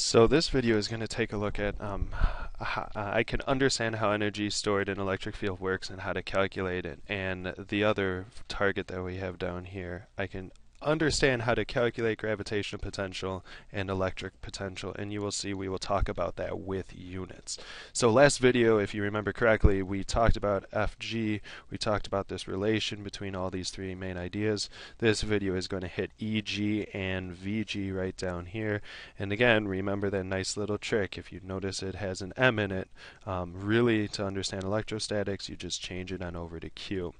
So this video is going to take a look at um, uh, I can understand how energy stored in electric field works and how to calculate it. And the other target that we have down here, I can understand how to calculate gravitational potential and electric potential and you will see we will talk about that with units. So last video if you remember correctly we talked about FG, we talked about this relation between all these three main ideas. This video is going to hit EG and VG right down here and again remember that nice little trick if you notice it has an M in it um, really to understand electrostatics you just change it on over to Q.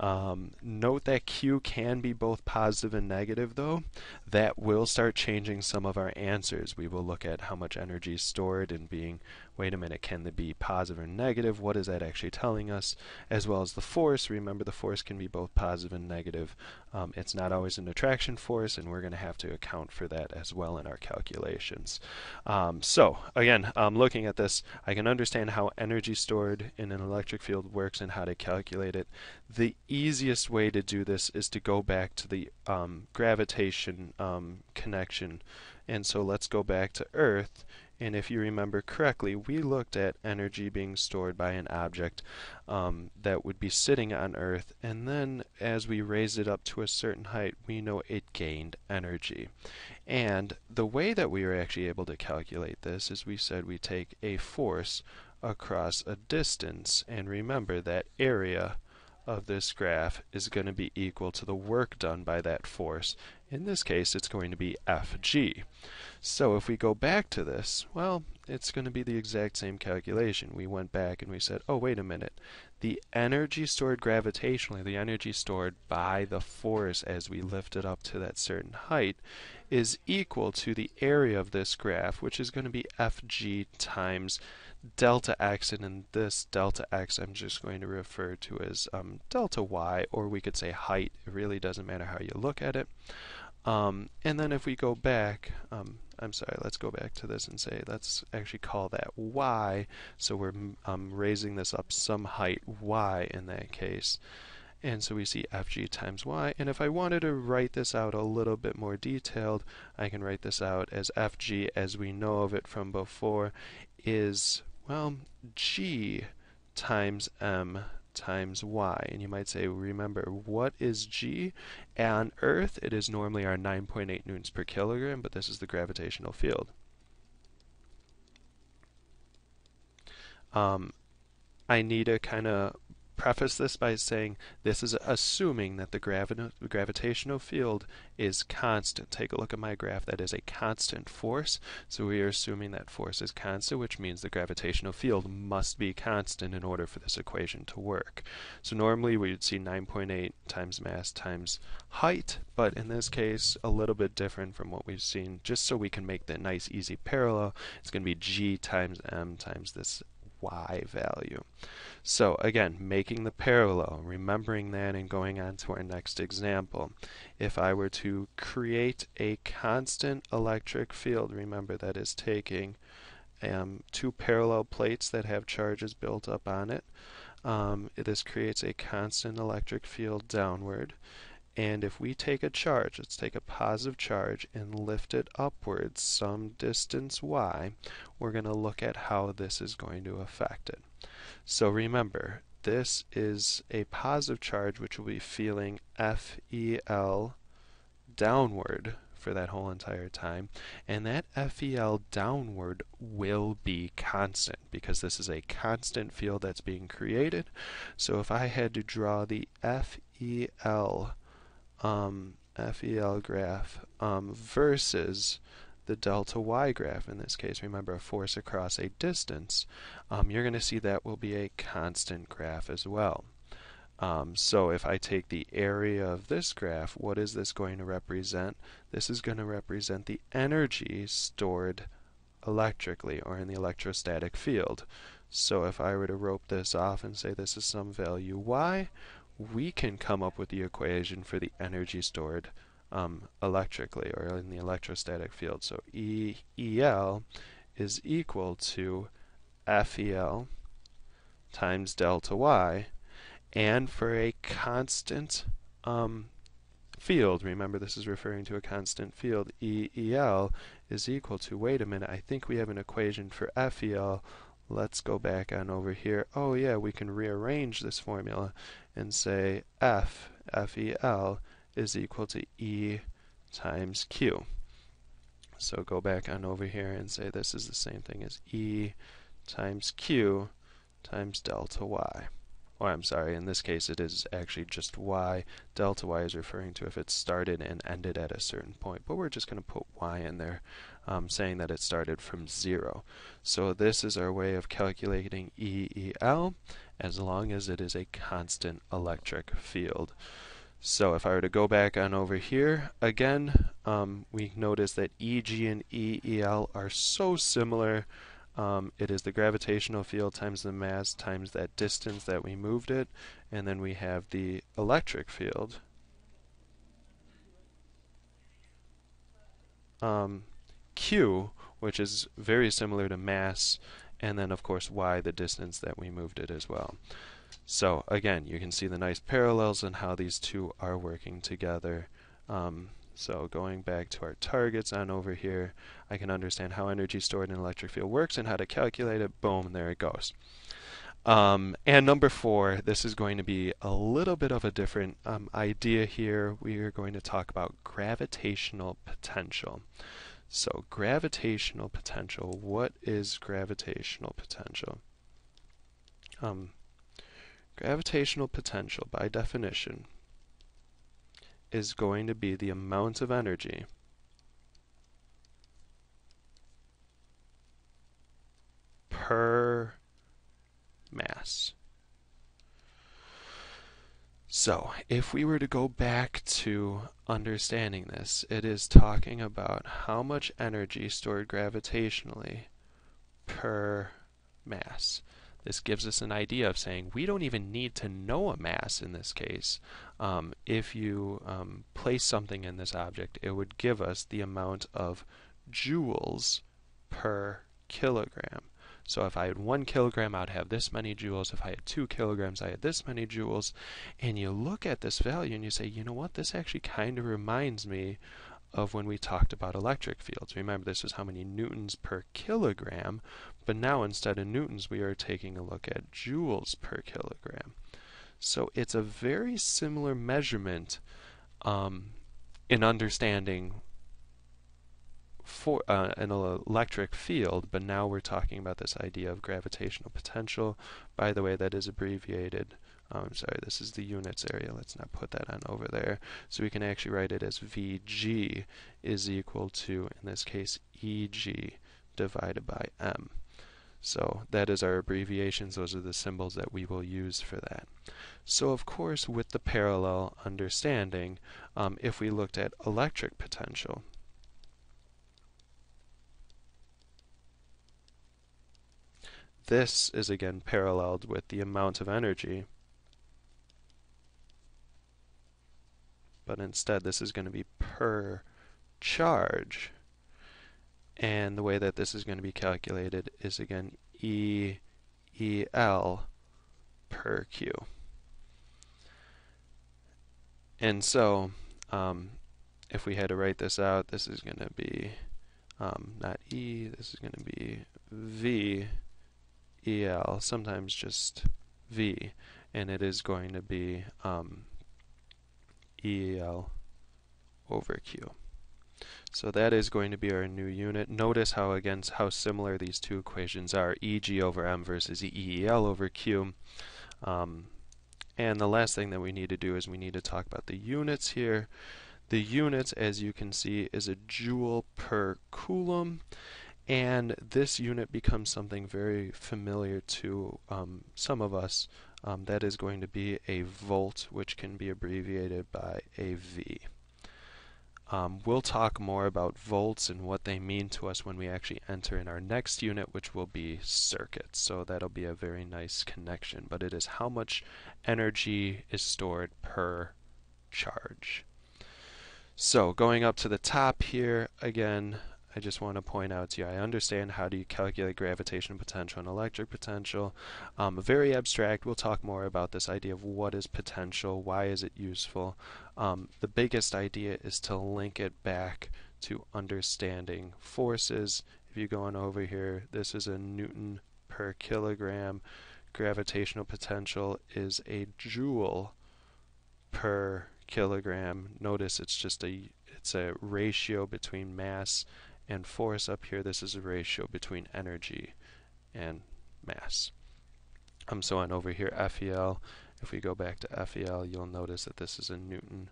Um, note that Q can be both positive and negative though. That will start changing some of our answers. We will look at how much energy is stored and being, wait a minute, can they be positive or negative? What is that actually telling us? As well as the force. Remember the force can be both positive and negative. Um, it's not always an attraction force and we're going to have to account for that as well in our calculations. Um, so again, um, looking at this, I can understand how energy stored in an electric field works and how to calculate it. The easiest way to do this is to go back to the um, gravitation um, connection. And so let's go back to Earth. And if you remember correctly, we looked at energy being stored by an object um, that would be sitting on Earth. And then as we raised it up to a certain height, we know it gained energy. And the way that we were actually able to calculate this is we said we take a force across a distance. And remember that area of this graph is going to be equal to the work done by that force. In this case, it's going to be Fg. So if we go back to this, well, it's going to be the exact same calculation. We went back and we said, oh, wait a minute. The energy stored gravitationally, the energy stored by the force as we lift it up to that certain height, is equal to the area of this graph, which is going to be Fg times delta x, and in this delta x I'm just going to refer to as um, delta y, or we could say height. It really doesn't matter how you look at it. Um, and then if we go back, um, I'm sorry, let's go back to this and say let's actually call that y. So we're um, raising this up some height y in that case. And so we see fg times y. And if I wanted to write this out a little bit more detailed, I can write this out as fg as we know of it from before is well, g times m times y. And you might say, remember, what is g? On Earth, it is normally our 9.8 newtons per kilogram, but this is the gravitational field. Um, I need to kind of preface this by saying this is assuming that the gravi- gravitational field is constant. Take a look at my graph. That is a constant force. So we are assuming that force is constant, which means the gravitational field must be constant in order for this equation to work. So normally we would see 9.8 times mass times height, but in this case, a little bit different from what we've seen. Just so we can make that nice, easy parallel, it's going to be g times m times this y value. So again, making the parallel, remembering that and going on to our next example. If I were to create a constant electric field, remember that is taking um, two parallel plates that have charges built up on it. Um, this creates a constant electric field downward. And if we take a charge, let's take a positive charge and lift it upwards some distance y, we're going to look at how this is going to affect it. So remember, this is a positive charge which will be feeling FEL downward for that whole entire time. And that FEL downward will be constant because this is a constant field that's being created. So if I had to draw the FEL um, FEL graph um, versus the delta y graph in this case, remember a force across a distance, um, you're going to see that will be a constant graph as well. Um, so if I take the area of this graph, what is this going to represent? This is going to represent the energy stored electrically or in the electrostatic field. So if I were to rope this off and say this is some value y, we can come up with the equation for the energy stored um, electrically or in the electrostatic field. So e, EL is equal to FEL times delta Y. And for a constant um, field, remember this is referring to a constant field, EEL is equal to, wait a minute, I think we have an equation for FEL Let's go back on over here. Oh yeah, we can rearrange this formula and say F, F E L, is equal to E times Q. So go back on over here and say this is the same thing as E times Q times delta Y. Oh, I'm sorry, in this case it is actually just Y. Delta Y is referring to if it started and ended at a certain point, but we're just going to put Y in there um, saying that it started from zero. So this is our way of calculating EEL as long as it is a constant electric field. So if I were to go back on over here, again, um, we notice that EG and EEL are so similar. Um, it is the gravitational field times the mass times that distance that we moved it, and then we have the electric field. Um, q, which is very similar to mass, and then of course y, the distance that we moved it as well. So again, you can see the nice parallels and how these two are working together. Um, so going back to our targets on over here, I can understand how energy stored in electric field works and how to calculate it. Boom, there it goes. Um, and number four, this is going to be a little bit of a different um, idea here. We are going to talk about gravitational potential. So gravitational potential, what is gravitational potential? Um, gravitational potential, by definition, is going to be the amount of energy per mass. So, if we were to go back to understanding this, it is talking about how much energy stored gravitationally per mass. This gives us an idea of saying we don't even need to know a mass in this case. Um, if you um, place something in this object, it would give us the amount of joules per kilogram. So if I had one kilogram, I'd have this many joules. If I had two kilograms, I had this many joules. And you look at this value and you say, you know what, this actually kind of reminds me of when we talked about electric fields. Remember, this was how many newtons per kilogram, but now instead of newtons, we are taking a look at joules per kilogram. So it's a very similar measurement um, in understanding for uh, an electric field, but now we're talking about this idea of gravitational potential. By the way, that is abbreviated. I'm um, sorry, this is the units area. Let's not put that on over there. So we can actually write it as Vg is equal to, in this case, Eg divided by m. So that is our abbreviations. Those are the symbols that we will use for that. So of course, with the parallel understanding, um, if we looked at electric potential, this is again paralleled with the amount of energy. But instead this is going to be per charge. And the way that this is going to be calculated is again E EL per Q. And so um, if we had to write this out, this is going to be um, not E, this is going to be V EL, sometimes just V, and it is going to be um, EL over Q. So that is going to be our new unit. Notice how again how similar these two equations are: EG over M versus EEL over Q. Um, and the last thing that we need to do is we need to talk about the units here. The units, as you can see, is a joule per coulomb. And this unit becomes something very familiar to um, some of us. Um, that is going to be a volt, which can be abbreviated by AV. Um, we'll talk more about volts and what they mean to us when we actually enter in our next unit, which will be circuits. So that'll be a very nice connection. But it is how much energy is stored per charge. So going up to the top here, again, I just want to point out to you, I understand how do you calculate gravitational potential and electric potential. Um, very abstract, we'll talk more about this idea of what is potential, why is it useful. Um, the biggest idea is to link it back to understanding forces. If you go on over here, this is a Newton per kilogram. Gravitational potential is a joule per kilogram. Notice it's just a it's a ratio between mass and force up here this is a ratio between energy and mass. Um, so on over here FEL, if we go back to FEL you'll notice that this is a Newton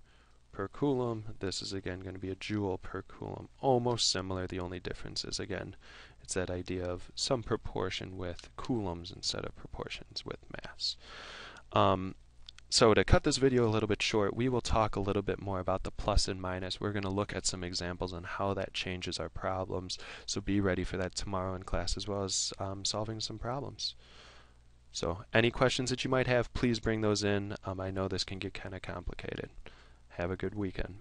per coulomb. This is again going to be a joule per coulomb. Almost similar, the only difference is again it's that idea of some proportion with coulombs instead of proportions with mass. Um, so to cut this video a little bit short, we will talk a little bit more about the plus and minus. We're going to look at some examples on how that changes our problems. So be ready for that tomorrow in class as well as um, solving some problems. So any questions that you might have, please bring those in. Um, I know this can get kind of complicated. Have a good weekend.